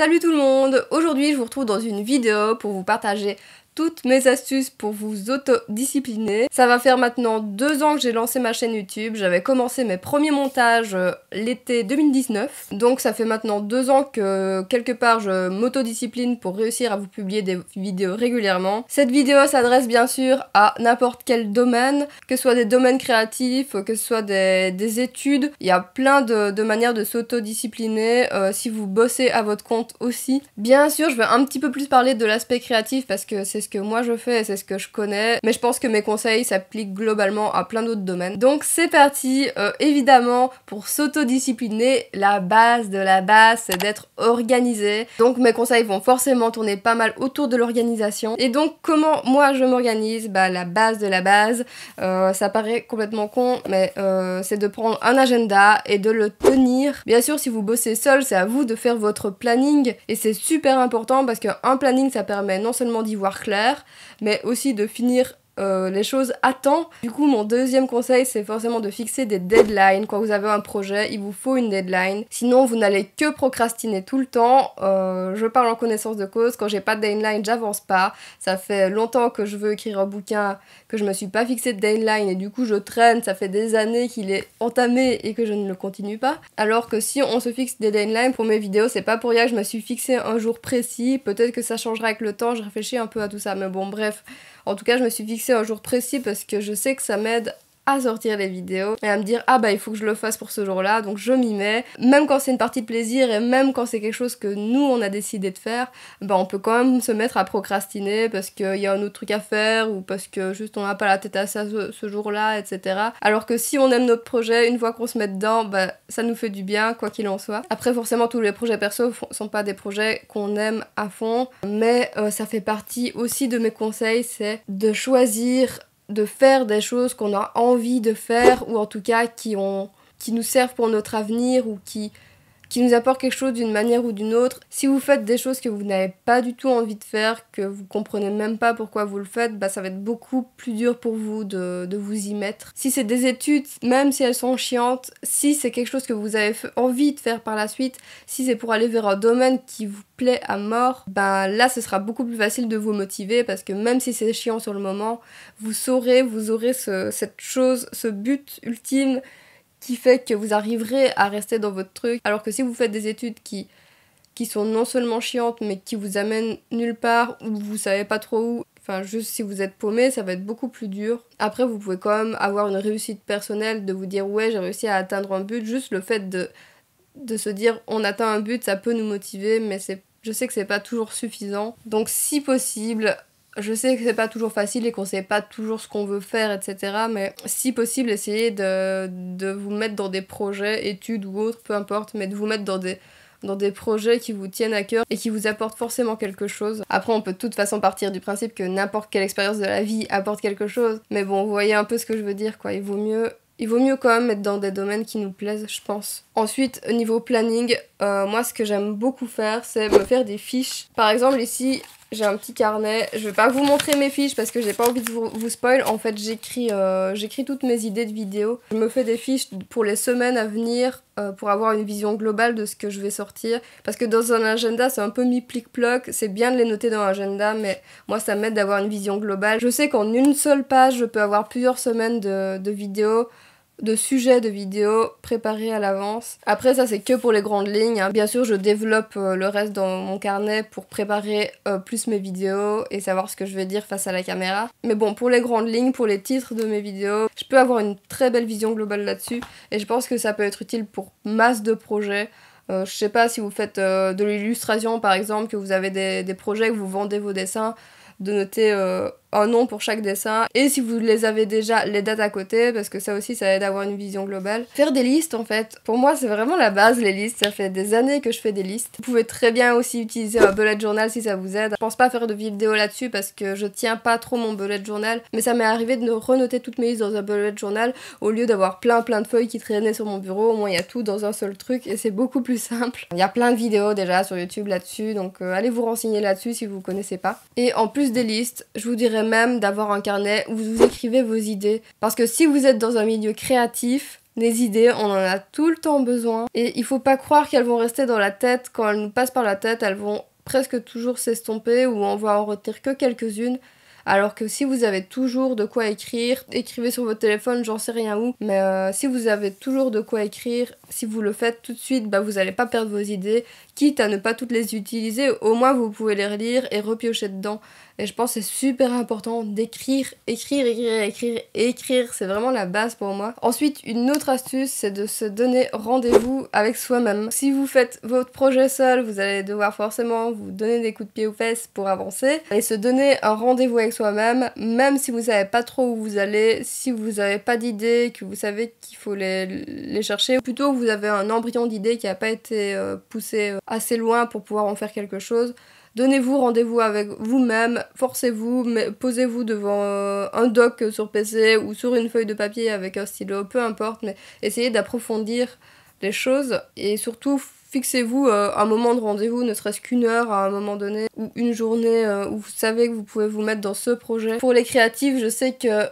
Salut tout le monde Aujourd'hui je vous retrouve dans une vidéo pour vous partager toutes mes astuces pour vous autodiscipliner. Ça va faire maintenant deux ans que j'ai lancé ma chaîne YouTube. J'avais commencé mes premiers montages euh, l'été 2019. Donc ça fait maintenant deux ans que quelque part je m'autodiscipline pour réussir à vous publier des vidéos régulièrement. Cette vidéo s'adresse bien sûr à n'importe quel domaine, que ce soit des domaines créatifs, que ce soit des, études. Il y a plein de, de manières de s'autodiscipliner euh, si vous bossez à votre compte aussi. Bien sûr, je vais un petit peu plus parler de l'aspect créatif parce que c'est ce que moi je fais et c'est ce que je connais. Mais je pense que mes conseils s'appliquent globalement à plein d'autres domaines. Donc c'est parti, euh, évidemment, pour s'autodiscipliner, la base de la base, c'est d'être organisé. Donc mes conseils vont forcément tourner pas mal autour de l'organisation. Et donc comment moi je m'organise Bah la base de la base, euh, ça paraît complètement con, mais euh, c'est de prendre un agenda et de le tenir. Bien sûr, si vous bossez seul, c'est à vous de faire votre planning et c'est super important parce qu'un planning, ça permet non seulement d'y voir clair, mais aussi de finir euh, les choses à temps. Du coup, mon deuxième conseil, c'est forcément de fixer des deadlines. Quand vous avez un projet, il vous faut une deadline. Sinon, vous n'allez que procrastiner tout le temps. Euh, je parle en connaissance de cause. Quand j'ai pas de deadline, j'avance pas. Ça fait longtemps que je veux écrire un bouquin, que je me suis pas fixé de deadline et du coup, je traîne. Ça fait des années qu'il est entamé et que je ne le continue pas. Alors que si on se fixe des deadlines pour mes vidéos, c'est pas pour rien que je me suis fixé un jour précis. Peut-être que ça changera avec le temps. Je réfléchis un peu à tout ça. Mais bon, bref. En tout cas, je me suis fixé un jour précis parce que je sais que ça m'aide à sortir les vidéos et à me dire ah bah il faut que je le fasse pour ce jour-là donc je m'y mets même quand c'est une partie de plaisir et même quand c'est quelque chose que nous on a décidé de faire bah on peut quand même se mettre à procrastiner parce qu'il y a un autre truc à faire ou parce que juste on n'a pas la tête à ça ce, jour-là etc alors que si on aime notre projet une fois qu'on se met dedans bah ça nous fait du bien quoi qu'il en soit après forcément tous les projets perso sont pas des projets qu'on aime à fond mais euh, ça fait partie aussi de mes conseils c'est de choisir de faire des choses qu'on a envie de faire ou en tout cas qui, ont, qui nous servent pour notre avenir ou qui qui nous apporte quelque chose d'une manière ou d'une autre. Si vous faites des choses que vous n'avez pas du tout envie de faire, que vous comprenez même pas pourquoi vous le faites, bah ça va être beaucoup plus dur pour vous de, vous y mettre. Si c'est des études, même si elles sont chiantes, si c'est quelque chose que vous avez envie de faire par la suite, si c'est pour aller vers un domaine qui vous plaît à mort, bah là ce sera beaucoup plus facile de vous motiver parce que même si c'est chiant sur le moment, vous saurez, vous aurez cette chose, ce but ultime qui fait que vous arriverez à rester dans votre truc. Alors que si vous faites des études qui, qui sont non seulement chiantes, mais qui vous amènent nulle part, ou vous savez pas trop où, enfin juste si vous êtes paumé, ça va être beaucoup plus dur. Après, vous pouvez quand même avoir une réussite personnelle de vous dire ouais, j'ai réussi à atteindre un but. Juste le fait de, de se dire on atteint un but, ça peut nous motiver, mais c'est je sais que c'est pas toujours suffisant. Donc si possible, je sais que c'est pas toujours facile et qu'on sait pas toujours ce qu'on veut faire, etc. Mais si possible, essayez de, de, vous mettre dans des projets, études ou autres, peu importe, mais de vous mettre dans des, dans des projets qui vous tiennent à cœur et qui vous apportent forcément quelque chose. Après, on peut de toute façon partir du principe que n'importe quelle expérience de la vie apporte quelque chose. Mais bon, vous voyez un peu ce que je veux dire, quoi. Il vaut mieux il vaut mieux quand même être dans des domaines qui nous plaisent, je pense. Ensuite, niveau planning, euh, moi, ce que j'aime beaucoup faire, c'est me faire des fiches. Par exemple, ici, j'ai un petit carnet. Je vais pas vous montrer mes fiches parce que j'ai pas envie de vous, spoiler spoil. En fait, euh, j'écris toutes mes idées de vidéos. Je me fais des fiches pour les semaines à venir euh, pour avoir une vision globale de ce que je vais sortir. Parce que dans un agenda, c'est un peu mi plic ploc C'est bien de les noter dans agenda mais moi, ça m'aide d'avoir une vision globale. Je sais qu'en une seule page, je peux avoir plusieurs semaines de vidéos de sujets de vidéos préparés à l'avance. Après ça c'est que pour les grandes lignes. Hein. Bien sûr je développe euh, le reste dans mon carnet pour préparer euh, plus mes vidéos et savoir ce que je vais dire face à la caméra. Mais bon pour les grandes lignes, pour les titres de mes vidéos, je peux avoir une très belle vision globale là-dessus et je pense que ça peut être utile pour masse de projets. Euh, je sais pas si vous faites de l'illustration par exemple, que vous avez des, des, projets, que vous vendez vos dessins, de noter un nom pour chaque dessin et si vous les avez déjà les dates à côté parce que ça aussi ça aide à avoir une vision globale. Faire des listes en fait, pour moi c'est vraiment la base les listes, ça fait des années que je fais des listes. Vous pouvez très bien aussi utiliser un bullet journal si ça vous aide. Je pense pas faire de vidéo là-dessus parce que je tiens pas trop mon bullet journal mais ça m'est arrivé de renoter toutes mes listes dans un bullet journal au lieu d'avoir plein plein de feuilles qui traînaient sur mon bureau, au moins il y a tout dans un seul truc et c'est beaucoup plus simple. Il y a plein de vidéos déjà sur YouTube là-dessus donc euh, allez vous renseigner là-dessus si vous connaissez pas. Et en plus des listes, je vous dirais même d'avoir un carnet où vous écrivez vos idées. Parce que si vous êtes dans un milieu créatif, les idées, on en a tout le temps besoin. Et il faut pas croire qu'elles vont rester dans la tête. Quand elles nous passent par la tête, elles vont presque toujours s'estomper ou on va en retirer que quelques-unes. Alors que si vous avez toujours de quoi écrire, écrivez sur votre téléphone, j'en sais rien où, mais euh, si vous avez toujours de quoi écrire, si vous le faites tout de suite, bah, vous n'allez pas perdre vos idées, quitte à ne pas toutes les utiliser, au moins vous pouvez les relire et repiocher dedans. Et je pense que c'est super important d'écrire, écrire, écrire, écrire, écrire. C'est vraiment la base pour moi. Ensuite, une autre astuce, c'est de se donner rendez-vous avec soi-même. Si vous faites votre projet seul, vous allez devoir forcément vous donner des coups de pied aux fesses pour avancer. Et se donner un rendez-vous avec soi même même si vous savez pas trop où vous allez, si vous n'avez pas d'idées, que vous savez qu'il faut les, chercher, plutôt vous avez un embryon d'idées qui n'a pas été euh, poussé euh, assez loin pour pouvoir en faire quelque chose. Donnez-vous rendez-vous avec vous-même, forcez-vous, posez-vous devant euh, un doc sur PC ou sur une feuille de papier avec un stylo, peu importe, mais essayez d'approfondir les choses et surtout Fixez-vous euh, un moment de rendez-vous, ne serait-ce qu'une heure à un moment donné, ou une journée euh, où vous savez que vous pouvez vous mettre dans ce projet. Pour les créatifs, je sais que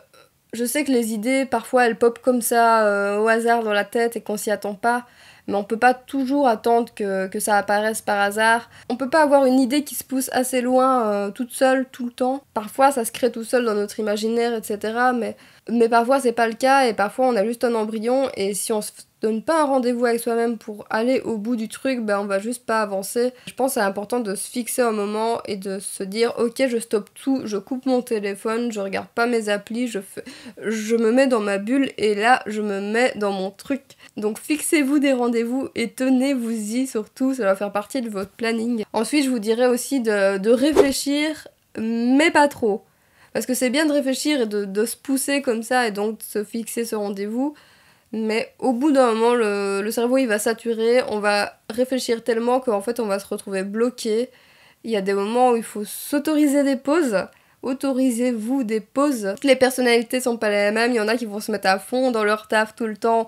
je sais que les idées, parfois, elles popent comme ça euh, au hasard dans la tête et qu'on s'y attend pas. Mais on peut pas toujours attendre que, ça apparaisse par hasard. On peut pas avoir une idée qui se pousse assez loin, toute seule, tout le temps. Parfois, ça se crée tout seul dans notre imaginaire, etc. Mais mais parfois, c'est pas le cas et parfois, on a juste un embryon et si on se donne pas un rendez-vous avec soi-même pour aller au bout du truc, ben on va juste pas avancer. Je pense que c'est important de se fixer un moment et de se dire ok je stoppe tout, je coupe mon téléphone, je regarde pas mes applis, je, je me mets dans ma bulle et là je me mets dans mon truc. Donc fixez-vous des rendez-vous et tenez-vous-y surtout, ça va faire partie de votre planning. Ensuite je vous dirais aussi de réfléchir mais pas trop. Parce que c'est bien de réfléchir et de, se pousser comme ça et donc de se fixer ce rendez-vous. Mais au bout d'un moment, le, cerveau il va saturer, on va réfléchir tellement qu'en fait on va se retrouver bloqué. Il y a des moments où il faut s'autoriser des pauses. Autorisez-vous des pauses. Toutes les personnalités sont pas les mêmes. Il y en a qui vont se mettre à fond dans leur taf tout le temps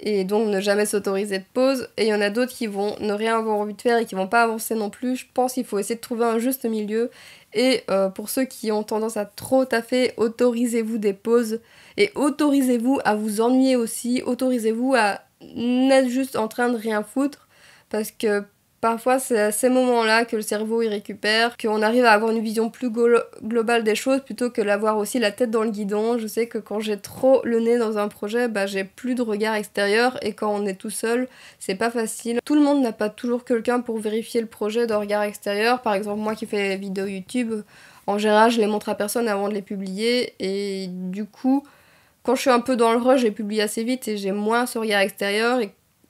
et donc ne jamais s'autoriser de pause. Et il y en a d'autres qui vont ne rien avoir envie de faire et qui vont pas avancer non plus. Je pense qu'il faut essayer de trouver un juste milieu et euh, pour ceux qui ont tendance à trop taffer, autorisez-vous des pauses et autorisez-vous à vous ennuyer aussi, autorisez-vous à n'être juste en train de rien foutre parce que Parfois, c'est à ces moments-là que le cerveau y récupère, qu'on arrive à avoir une vision plus globale des choses plutôt que d'avoir aussi la tête dans le guidon. Je sais que quand j'ai trop le nez dans un projet, bah, j'ai plus de regard extérieur et quand on est tout seul, c'est pas facile. Tout le monde n'a pas toujours quelqu'un pour vérifier le projet de regard extérieur. Par exemple, moi qui fais des vidéos YouTube, en général, je les montre à personne avant de les publier et du coup, quand je suis un peu dans le rush, j'ai publié assez vite et j'ai moins ce regard extérieur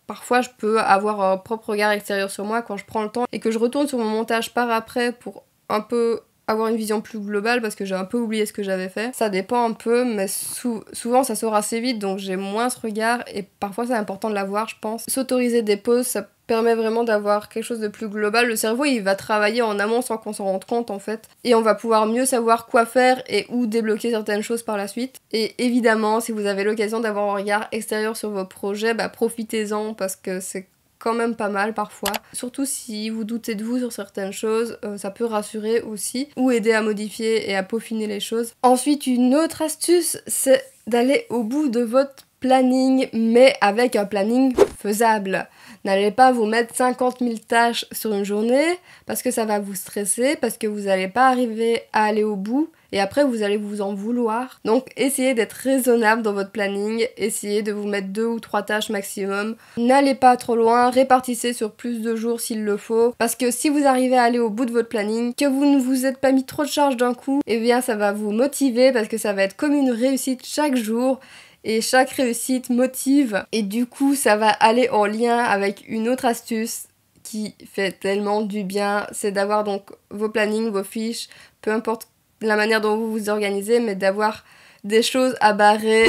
Parfois, je peux avoir un propre regard extérieur sur moi quand je prends le temps et que je retourne sur mon montage par après pour un peu avoir une vision plus globale parce que j'ai un peu oublié ce que j'avais fait. Ça dépend un peu, mais souvent ça sort assez vite, donc j'ai moins ce regard et parfois c'est important de l'avoir, je pense. S'autoriser des pauses, ça permet vraiment d'avoir quelque chose de plus global. Le cerveau, il va travailler en amont sans qu'on s'en rende compte en fait. Et on va pouvoir mieux savoir quoi faire et où débloquer certaines choses par la suite. Et évidemment, si vous avez l'occasion d'avoir un regard extérieur sur vos projets, bah profitez-en parce que c'est quand même pas mal parfois. Surtout si vous doutez de vous sur certaines choses, euh, ça peut rassurer aussi ou aider à modifier et à peaufiner les choses. Ensuite, une autre astuce, c'est d'aller au bout de votre planning, mais avec un planning faisable. N'allez pas vous mettre 50 000 tâches sur une journée parce que ça va vous stresser, parce que vous n'allez pas arriver à aller au bout et après vous allez vous en vouloir. Donc essayez d'être raisonnable dans votre planning, essayez de vous mettre deux ou trois tâches maximum. N'allez pas trop loin, répartissez sur plus de jours s'il le faut, parce que si vous arrivez à aller au bout de votre planning, que vous ne vous êtes pas mis trop de charge d'un coup, et eh bien ça va vous motiver parce que ça va être comme une réussite chaque jour et chaque réussite motive et du coup ça va aller en lien avec une autre astuce qui fait tellement du bien, c'est d'avoir donc vos plannings, vos fiches, peu importe la manière dont vous vous organisez, mais d'avoir des choses à barrer.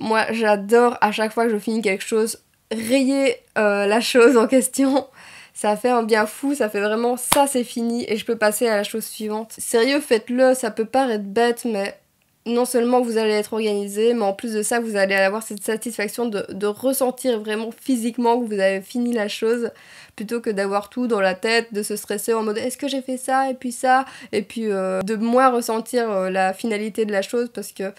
Moi, j'adore à chaque fois que je finis quelque chose, rayer euh, la chose en question. Ça fait un bien fou, ça fait vraiment ça, c'est fini et je peux passer à la chose suivante. Sérieux, faites-le, ça peut paraître bête, mais non seulement vous allez être organisé, mais en plus de ça, vous allez avoir cette satisfaction de, ressentir vraiment physiquement que vous avez fini la chose, plutôt que d'avoir tout dans la tête, de se stresser en mode est-ce que j'ai fait ça, et puis ça, et puis euh, de moins ressentir euh, la finalité de la chose, parce que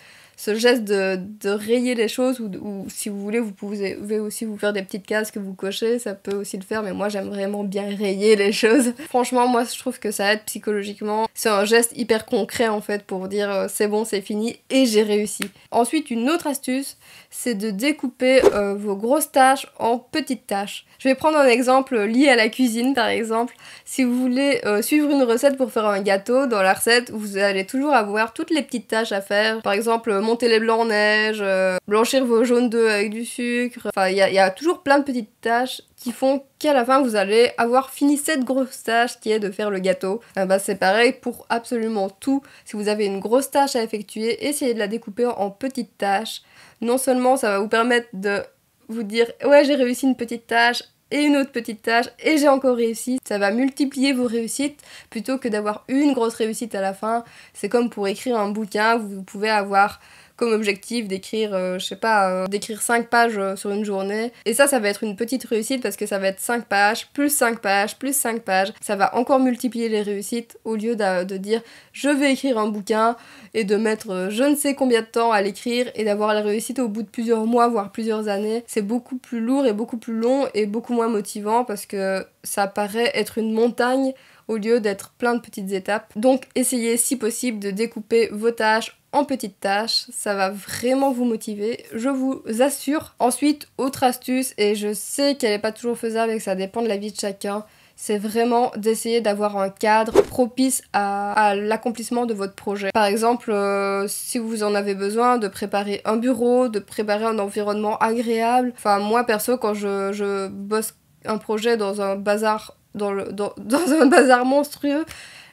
ce geste de, rayer les choses, ou, si vous voulez, vous pouvez aussi vous faire des petites cases que vous cochez, ça peut aussi le faire, mais moi j'aime vraiment bien rayer les choses. Franchement, moi je trouve que ça aide psychologiquement. C'est un geste hyper concret en fait pour dire euh, c'est bon, c'est fini et j'ai réussi. Ensuite, une autre astuce, c'est de découper euh, vos grosses tâches en petites tâches. Je vais prendre un exemple lié à la cuisine par exemple. Si vous voulez euh, suivre une recette pour faire un gâteau, dans la recette, vous allez toujours avoir toutes les petites tâches à faire. Par exemple, monter les blancs en neige, euh, blanchir vos jaunes d'œufs avec du sucre. Enfin, il y, a toujours plein de petites tâches qui font qu'à la fin vous allez avoir fini cette grosse tâche qui est de faire le gâteau. Euh, bah, c'est pareil pour absolument tout. Si vous avez une grosse tâche à effectuer, essayez de la découper en petites tâches. Non seulement ça va vous permettre de vous dire ouais j'ai réussi une petite tâche et une autre petite tâche et j'ai encore réussi, ça va multiplier vos réussites plutôt que d'avoir une grosse réussite à la fin. C'est comme pour écrire un bouquin, vous pouvez avoir objectif d'écrire, euh, je sais pas, euh, d'écrire cinq pages euh, sur une journée. Et ça, ça va être une petite réussite parce que ça va être cinq pages, plus cinq pages, plus cinq pages. Ça va encore multiplier les réussites au lieu de, de dire je vais écrire un bouquin et de mettre je ne sais combien de temps à l'écrire et d'avoir la réussite au bout de plusieurs mois, voire plusieurs années. C'est beaucoup plus lourd et beaucoup plus long et beaucoup moins motivant parce que ça paraît être une montagne au lieu d'être plein de petites étapes. Donc essayez si possible de découper vos tâches en petites tâches, ça va vraiment vous motiver, je vous assure. Ensuite, autre astuce, et je sais qu'elle n'est pas toujours faisable et que ça dépend de la vie de chacun, c'est vraiment d'essayer d'avoir un cadre propice à, l'accomplissement de votre projet. Par exemple, euh, si vous en avez besoin, de préparer un bureau, de préparer un environnement agréable. Enfin, moi perso, quand je, je bosse un projet dans un bazar, dans, le, dans, dans un bazar monstrueux,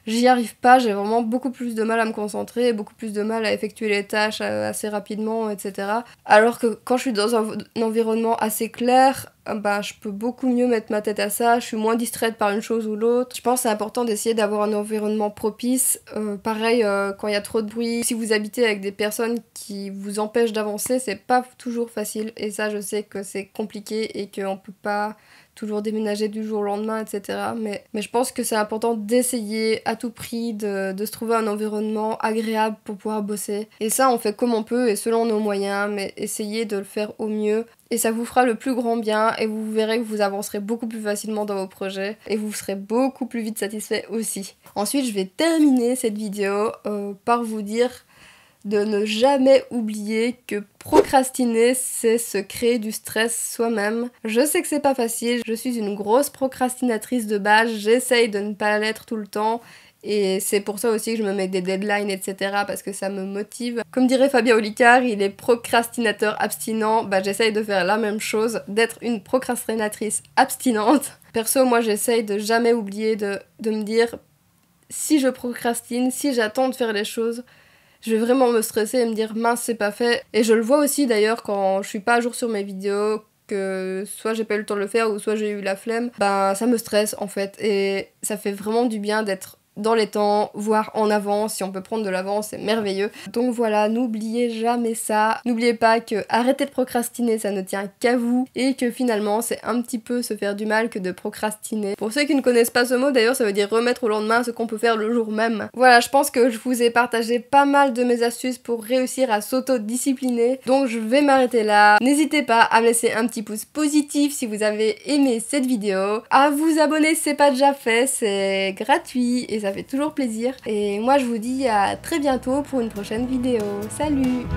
j'y arrive pas, j'ai vraiment beaucoup plus de mal à me concentrer, beaucoup plus de mal à effectuer les tâches euh, assez rapidement, etc. Alors que quand je suis dans un, environnement assez clair, euh, bah, je peux beaucoup mieux mettre ma tête à ça, je suis moins distraite par une chose ou l'autre. Je pense que c'est important d'essayer d'avoir un environnement propice. Euh, pareil, quand il y a trop de bruit, si vous habitez avec des personnes qui vous empêchent d'avancer, c'est pas toujours facile. Et ça, je sais que c'est compliqué et qu'on peut pas toujours déménager du jour au lendemain, etc. Mais, mais je pense que c'est important d'essayer à tout prix de, se trouver un environnement agréable pour pouvoir bosser. Et ça, on fait comme on peut et selon nos moyens, mais essayez de le faire au mieux. Et ça vous fera le plus grand bien et vous verrez que vous avancerez beaucoup plus facilement dans vos projets et vous serez beaucoup plus vite satisfait aussi. Ensuite, je vais terminer cette vidéo euh, par vous dire de ne jamais oublier que procrastiner, c'est se créer du stress soi-même. Je sais que c'est pas facile, je suis une grosse procrastinatrice de base, j'essaye de ne pas l'être tout le temps. Et c'est pour ça aussi que je me mets des deadlines, etc. parce que ça me motive. Comme dirait Fabien Olicard, il est procrastinateur abstinent. Bah, j'essaye de faire la même chose, d'être une procrastinatrice abstinente. Perso, moi, j'essaye de jamais oublier de, de me dire si je procrastine, si j'attends de faire les choses, je vais vraiment me stresser et me dire mince c'est pas fait. Et je le vois aussi d'ailleurs quand je suis pas à jour sur mes vidéos, que soit j'ai pas eu le temps de le faire ou soit j'ai eu la flemme, ben ça me stresse en fait. Et ça fait vraiment du bien d'être dans les temps, voire en avance. Si on peut prendre de l'avance, c'est merveilleux. Donc voilà, n'oubliez jamais ça. N'oubliez pas que arrêter de procrastiner, ça ne tient qu'à vous et que finalement, c'est un petit peu se faire du mal que de procrastiner. Pour ceux qui ne connaissent pas ce mot, d'ailleurs, ça veut dire remettre au lendemain ce qu'on peut faire le jour même. Voilà, je pense que je vous ai partagé pas mal de mes astuces pour réussir à s'auto-discipliner. Donc je vais m'arrêter là. N'hésitez pas à me laisser un petit pouce positif si vous avez aimé cette vidéo, à vous abonner c'est pas déjà fait, c'est gratuit et ça fait toujours plaisir. Et moi je vous dis à très bientôt pour une prochaine vidéo. Salut